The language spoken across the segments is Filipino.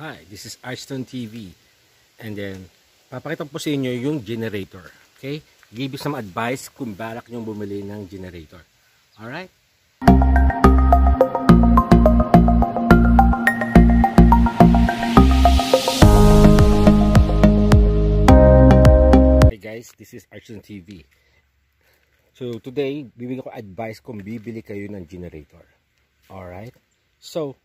Hi, this is Ashton TV. And then, papakita po sa inyo yung generator. Okay? Give you some advice kung balak nyong bumili ng generator. Alright? Hey guys, this is Ashton TV. So today, bibigyan ko advice kung bibili kayo ng generator. Alright? So,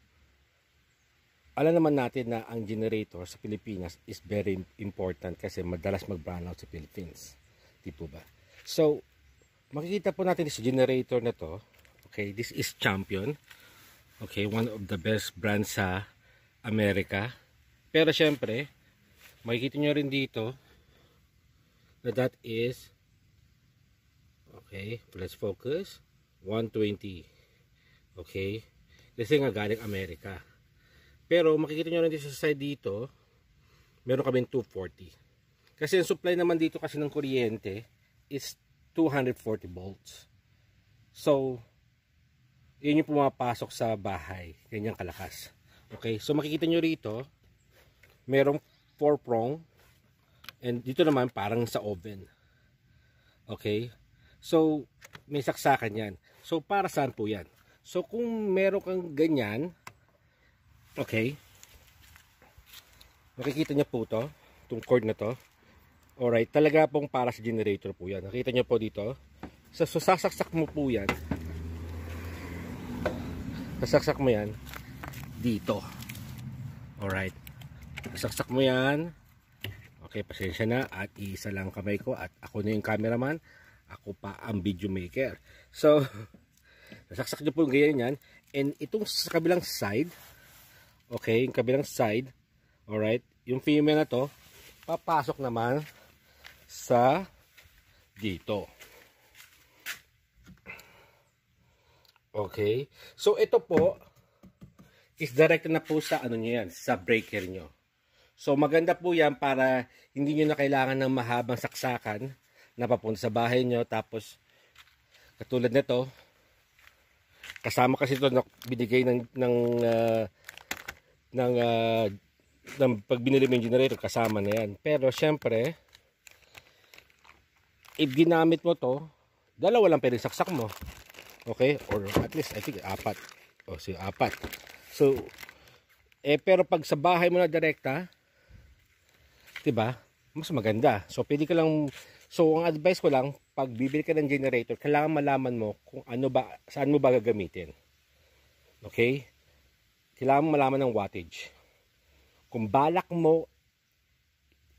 alam naman natin na ang generator sa Pilipinas is very important kasi madalas mag-brownout sa Philippines. Di po ba? So, makikita po natin sa generator na to. Okay, this is Champion. Okay, one of the best brand sa Amerika. Pero syempre, makikita nyo rin dito na that is okay, let's focus 120 okay, kasi nga galing Amerika pero makikita nyo rin dito sa side dito, meron kami 240. Kasi ang supply naman dito kasi ng kuryente is 240 volts. So, yun yung pumapasok sa bahay. Ganyan kalakas. Okay, so makikita nyo rito, merong 4 prong and dito naman parang sa oven. Okay, so may saksakan yan. So, para saan po yan? So, kung meron kang ganyan, Okay. Makikita niyo po to, itong cord na to. Alright, talaga pong para sa generator po yan. Nakita niyo po dito. Sa so sasaksak mo po yan. Sasaksak mo yan dito. Alright. Sasaksak mo yan. Okay, pasensya na. At isa lang kamay ko. At ako na yung cameraman. Ako pa ang video maker. So, sasaksak niyo po ganyan yan. And itong sa kabilang side, Okay, yung kabilang side. Alright, yung female na to, papasok naman sa dito. Okay. So, ito po is direct na po sa ano nyo yan, sa breaker nyo. So, maganda po yan para hindi nyo na kailangan ng mahabang saksakan na papunta sa bahay nyo. Tapos, katulad nito, kasama kasi ito na binigay ng, ng uh, ng, uh, ng pag mo yung generator kasama na yan pero syempre if ginamit mo to dalawa lang pwedeng saksak mo okay or at least I think apat o si apat so eh pero pag sa bahay mo na direkta 'di ba mas maganda so pwede ka lang so ang advice ko lang pag bibili ka ng generator kailangan malaman mo kung ano ba saan mo ba gagamitin okay kailangan mo malaman ng wattage. Kung balak mo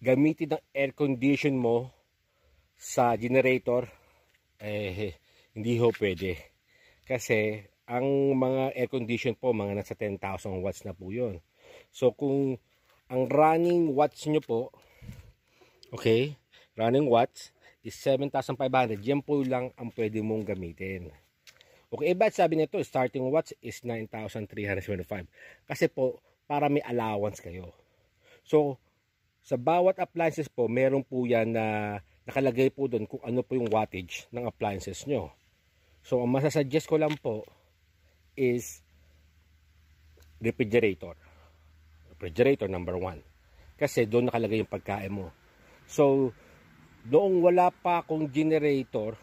gamitin ang air condition mo sa generator, eh, hindi ho pwede. Kasi ang mga air condition po, mga nasa 10,000 watts na po yun. So kung ang running watts nyo po, okay, running watts is 7,500. Yan po lang ang pwede mong gamitin. Okay, eh, sabi nito, starting watch is 9,375. Kasi po, para may allowance kayo. So, sa bawat appliances po, meron po yan na nakalagay po doon kung ano po yung wattage ng appliances nyo. So, ang masasuggest ko lang po is refrigerator. Refrigerator number one. Kasi doon nakalagay yung pagkain mo. So, noong wala pa akong generator,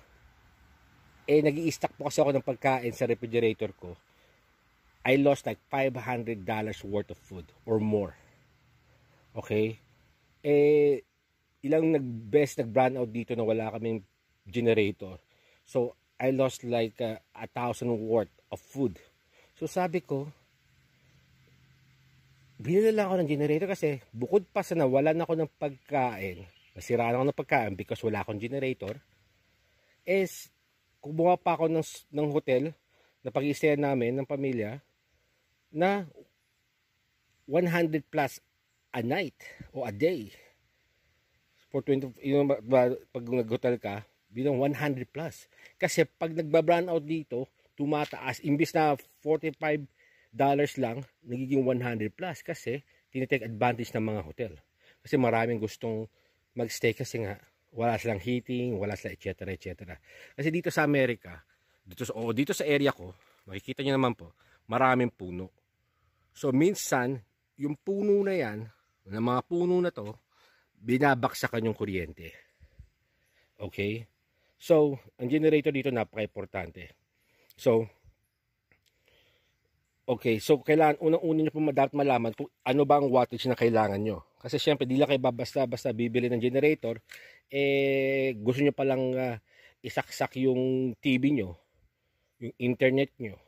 eh nag i po kasi ako ng pagkain sa refrigerator ko. I lost like $500 worth of food or more. Okay? Eh, ilang nag-best nag-brand out dito na wala kaming generator. So, I lost like uh, a uh, thousand worth of food. So, sabi ko, binila lang ako ng generator kasi bukod pa sa nawalan ako ng pagkain, nasiraan ako ng pagkain because wala akong generator, is kumuha pa ako ng, ng hotel na pag iistayan namin ng pamilya na 100 plus a night o a day. For 20, yung, pag nag-hotel ka, bilang 100 plus. Kasi pag nagba-brown out dito, tumataas. Imbis na 45 dollars lang, nagiging 100 plus kasi tinitake advantage ng mga hotel. Kasi maraming gustong magstay kasi nga wala silang heating, wala sila etc. etc. Kasi dito sa Amerika, dito, o dito sa area ko, makikita nyo naman po, maraming puno. So minsan, yung puno na yan, ng mga puno na to, binabaksakan yung kuryente. Okay? So, ang generator dito napaka-importante. So, okay. So, kailangan, unang-una nyo po dapat malaman kung ano ba ang wattage na kailangan nyo. Kasi syempre, di lang kayo basta-basta bibili ng generator. Eh, gusto nyo palang uh, isaksak yung TV nyo, yung internet nyo,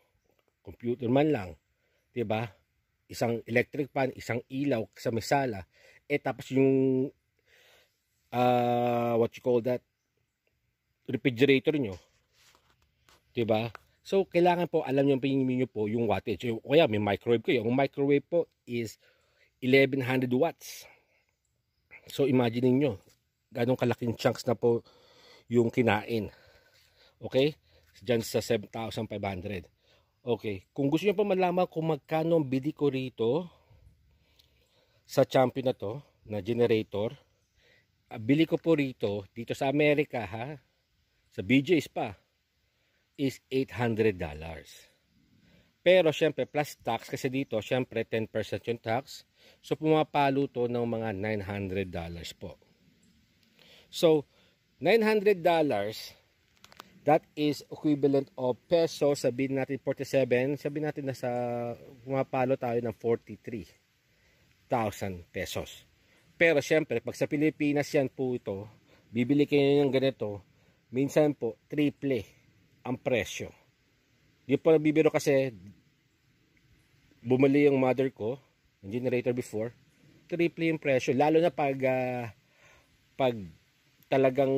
computer man lang, ba diba? Isang electric pan, isang ilaw sa misala. Eh, tapos yung, uh, what you call that, refrigerator nyo. ba diba? So, kailangan po, alam nyo, pingin nyo po yung wattage. Kaya may microwave kayo. yung microwave po is 1100 watts. So imagine niyo ganong kalaking chunks na po yung kinain. Okay? Diyan sa 7,500. Okay. Kung gusto niyo pa malaman kung magkano ang bili ko rito sa champion na to, na generator, ah, bili ko po rito, dito sa Amerika ha, sa BJ's pa, is $800. Pero syempre plus tax kasi dito syempre 10% yung tax So pumapalo to ng mga $900 po. So $900 that is equivalent of peso, sabihin natin 47, sabihin natin na sa pumapalo tayo ng 43,000 pesos. Pero siyempre pag sa Pilipinas yan po ito, bibili kayo ng ganito, minsan po, triple ang presyo. Di po nabibiro kasi bumili yung mother ko, yung generator before triple yung presyo lalo na pag uh, pag talagang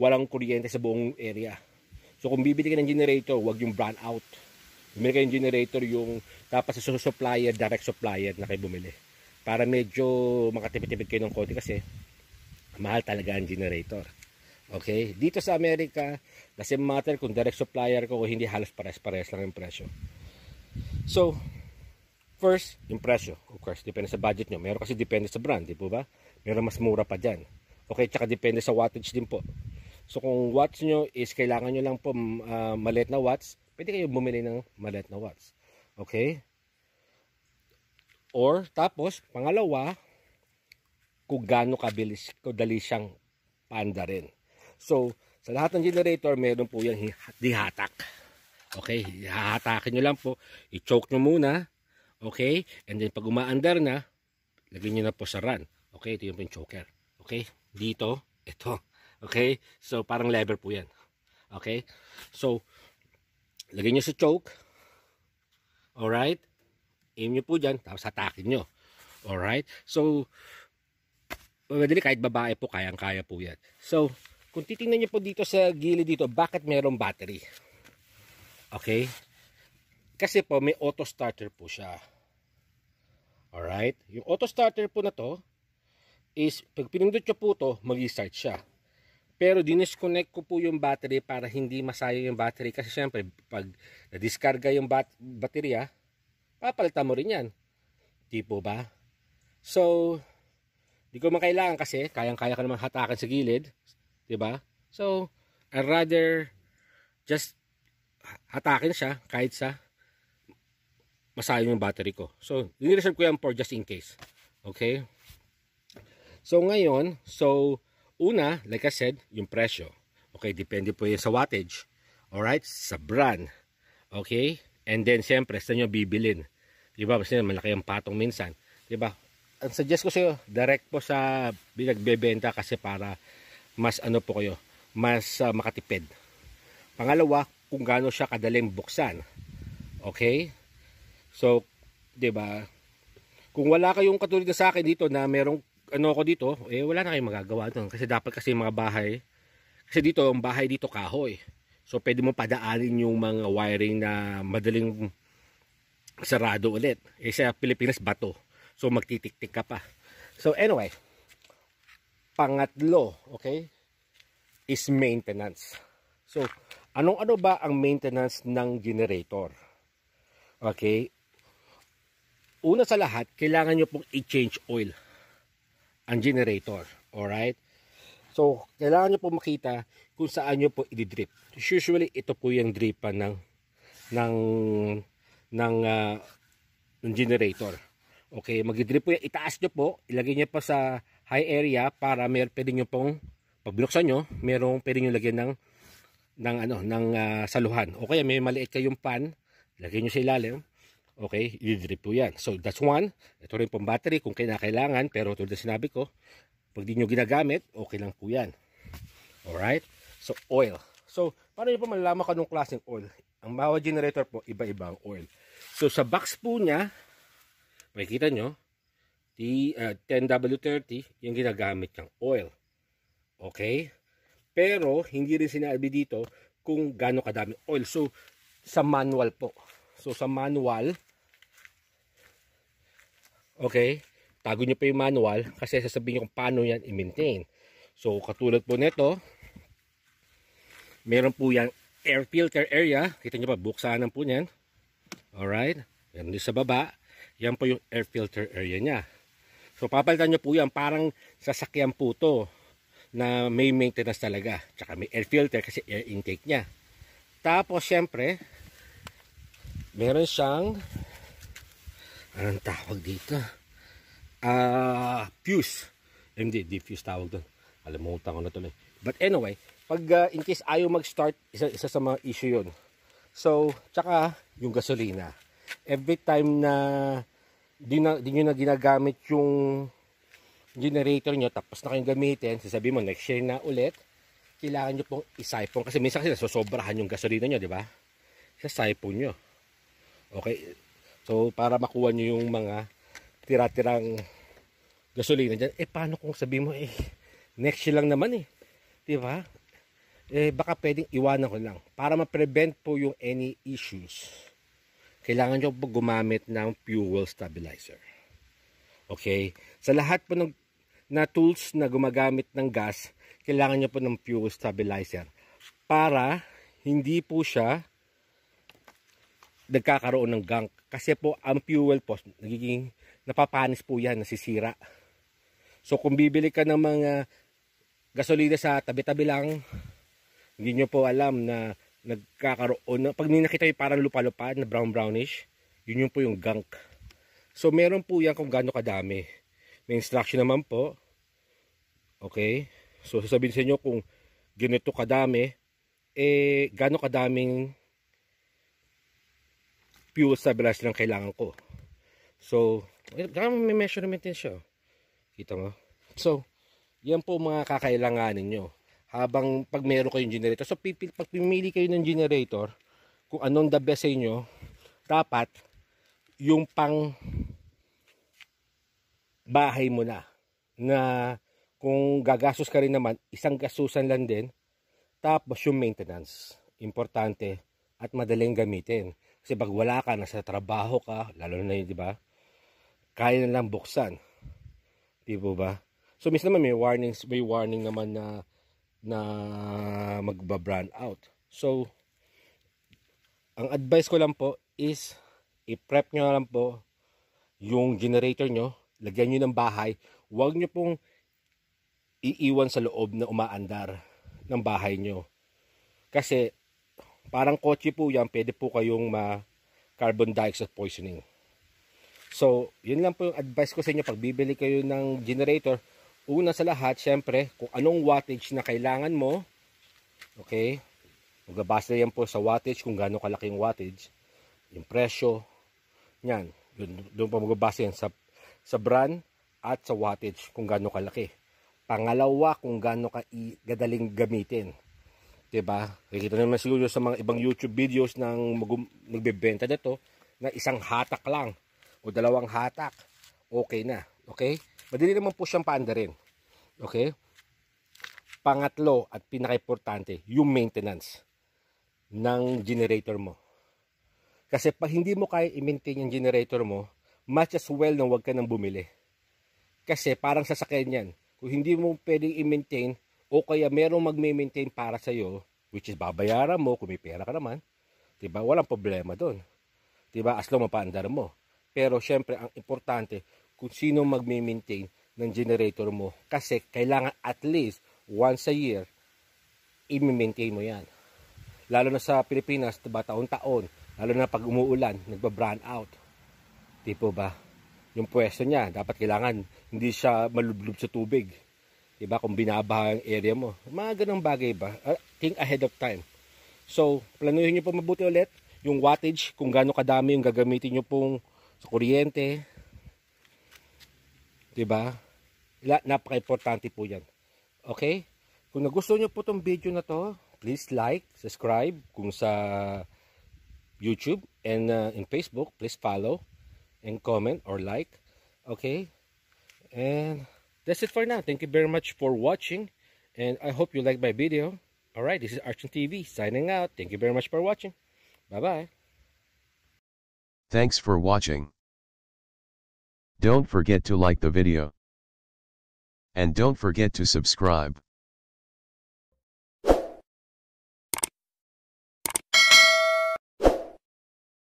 walang kuryente sa buong area so kung bibili ka ng generator wag yung brand out bumili ka yung generator yung tapos sa supplier direct supplier na kayo bumili para medyo makatipid-tipid kayo ng konti kasi mahal talaga ang generator okay dito sa Amerika doesn't matter kung direct supplier ko o hindi halos pares-pares lang yung presyo so First, yung presyo. Of course, depende sa budget nyo. Meron kasi depende sa brand, di po ba? Meron mas mura pa dyan. Okay, tsaka depende sa wattage din po. So kung watts nyo is kailangan nyo lang po uh, maliit na watts, pwede kayo bumili ng maliit na watts. Okay? Or, tapos, pangalawa, kung gaano kabilis, kung dali siyang panda rin. So, sa lahat ng generator, meron po yung dihatak. Okay, hahatakin nyo lang po. I-choke nyo muna Okay? And then pag umaandar na, lagyan nyo na po sa run. Okay? Ito yung pin choker. Okay? Dito, ito. Okay? So, parang lever po yan. Okay? So, lagyan nyo sa choke. Alright? Aim nyo po dyan, tapos hatakin nyo. Alright? So, madali kahit babae po, kayang-kaya po yan. So, kung titingnan nyo po dito sa gilid dito, bakit merong battery? Okay? Kasi po may auto starter po siya. Alright? Yung auto starter po na to is pag pinindot nyo po to mag-restart siya. Pero dinisconnect ko po yung battery para hindi masayang yung battery. Kasi syempre, pag na nadiskarga yung bat baterya, papalitan mo rin yan. Tipo ba? So, di ko man kailangan kasi kayang-kaya ka naman hatakan sa gilid. Di ba? So, I'd rather just hatakin siya kahit sa masayang yung battery ko. So, nireserve ko yan for just in case. Okay? So, ngayon, so, una, like I said, yung presyo. Okay, depende po yan sa wattage. Alright? Sa brand. Okay? And then, siyempre, saan nyo bibilin? Diba? Kasi malaki ang patong minsan. Diba? Ang suggest ko sa'yo, direct po sa binagbebenta kasi para mas ano po kayo, mas uh, makatipid. Pangalawa, kung gaano siya kadaling buksan. Okay? So, 'di ba? Kung wala kayong katulad na sa akin dito na merong ano ko dito, eh wala na kayong magagawa doon kasi dapat kasi mga bahay kasi dito ang bahay dito kahoy. So pwede mo padaanin yung mga wiring na madaling sarado ulit. Eh sa Pilipinas bato. So magtitiktik ka pa. So anyway, pangatlo, okay? Is maintenance. So anong-ano ba ang maintenance ng generator? Okay? una sa lahat, kailangan nyo pong i-change oil ang generator. Alright? So, kailangan nyo pong makita kung saan nyo po i-drip. Usually, ito po yung dripan ng ng ng, uh, ng generator. Okay, mag-drip po yan. Itaas nyo po. Ilagay nyo pa sa high area para mer pwede nyo pong pag binuksan nyo, merong pwede nyo lagyan ng ng ano ng uh, saluhan. Okay, may maliit kayong pan, lagay nyo sa ilalim Okay, i-drip po yan. So that's one. Ito rin pong battery kung kailangan. Pero tulad na sinabi ko, pag di nyo ginagamit, okay lang po yan. Alright? So oil. So paano nyo po malalaman kung anong klaseng oil? Ang bawat generator po, iba-iba ang oil. So sa box po niya, makikita nyo, T, uh, 10W30, yung ginagamit ng oil. Okay? Pero hindi rin sinabi dito kung gaano kadami oil. So sa manual po. So sa manual, Okay? Tago nyo pa yung manual kasi sasabihin kung paano yan i-maintain. So, katulad po nito, meron po yan air filter area. Kita nyo pa, buksanan po yan. Alright? Meron din sa baba. Yan po yung air filter area niya. So, papalitan nyo po yan. Parang sasakyan po to na may maintenance talaga. Tsaka may air filter kasi air intake niya. Tapos, syempre, meron siyang anong tawag dito ah uh, fuse hindi di fuse tawag doon alimutan ko na tuloy but anyway pag uh, in case ayaw mag start isa, isa sa mga issue yun so tsaka yung gasolina every time na di, na, di nyo na ginagamit yung generator nyo tapos na kayong gamitin sasabi mo next year na ulit kailangan nyo pong isiphon kasi minsan kasi nasosobrahan yung gasolina nyo di ba sa siphon nyo okay So para makuha nyo yung mga tira-tirang gasolina dyan, eh paano kung sabi mo eh next year lang naman eh. 'Di ba? Eh baka pwedeng iwanan ko lang para ma-prevent po yung any issues. Kailangan nyo gumamit ng fuel stabilizer. Okay? Sa lahat po ng na tools na gumagamit ng gas, kailangan nyo po ng fuel stabilizer para hindi po siya nagkakaroon ng gunk. Kasi po, ang fuel po, nagiging, napapanis po yan, nasisira. So, kung bibili ka ng mga gasolina sa tabi-tabi lang, hindi nyo po alam na nagkakaroon, na, pag ninakita yung parang lupa-lupa na brown-brownish, yun yung po yung gunk. So, meron po yan kung gaano kadami. May instruction naman po. Okay? So, sasabihin sa inyo kung ganito kadami, eh, gaano kadaming fuel stabilizer ang kailangan ko. So, eh, may measurement din siya. Kita mo? So, yan po mga kakailanganin nyo. Habang pag meron kayong generator. So, pipil, pag pumili kayo ng generator, kung anong the best sa inyo, dapat yung pang bahay mo na. Na kung gagastos ka rin naman, isang gastusan lang din. Tapos yung maintenance. Importante at madaling gamitin. Kasi pag wala ka, nasa trabaho ka, lalo na yun, di ba? Kaya na lang buksan. Di po ba? So, miss naman may warnings, may warning naman na na magba-brand out. So, ang advice ko lang po is i-prep nyo lang po yung generator nyo, lagyan nyo ng bahay, huwag nyo pong iiwan sa loob na umaandar ng bahay nyo. Kasi Parang kotse po yan, pwede po kayong ma-carbon dioxide poisoning. So, yun lang po yung advice ko sa inyo. Pag bibili kayo ng generator, una sa lahat, syempre, kung anong wattage na kailangan mo, okay, magbabasa yan po sa wattage, kung gaano kalaking wattage, yung presyo, yan, doon, doon pa magbabasa yan sa, sa brand at sa wattage, kung gaano kalaki. Pangalawa, kung gaano ka gadaling gamitin. Diba? Nakikita naman siguro sa mga ibang YouTube videos ng nagbebenta nito na isang hatak lang o dalawang hatak. Okay na. Okay? Madali naman po siyang paanda rin. Okay? Pangatlo at pinaka-importante, yung maintenance ng generator mo. Kasi pag hindi mo kaya i-maintain yung generator mo, much as well na huwag ka nang bumili. Kasi parang sasakyan yan. Kung hindi mo pwedeng i-maintain, o kaya merong magme-maintain para sa iyo which is babayaran mo kung may pera ka naman 'di ba walang problema doon 'di ba as long mapaandar mo pero syempre ang importante kung sino magme-maintain ng generator mo kasi kailangan at least once a year i-maintain mo 'yan lalo na sa Pilipinas 'di ba taon-taon lalo na pag umuulan nagba-brown out tipo ba yung pwesto niya dapat kailangan hindi siya malublob sa tubig Diba kung binabaha ang area mo. Mga ganong bagay ba? Ah, think ahead of time. So, planuhin nyo po mabuti ulit yung wattage, kung gaano kadami yung gagamitin nyo pong sa kuryente. Diba? Napaka-importante po yan. Okay? Kung nagusto nyo po tong video na to, please like, subscribe kung sa YouTube and uh, in Facebook, please follow and comment or like. Okay? And that's it for now thank you very much for watching and i hope you liked my video all right this is archon tv signing out thank you very much for watching bye bye thanks for watching don't forget to like the video and don't forget to subscribe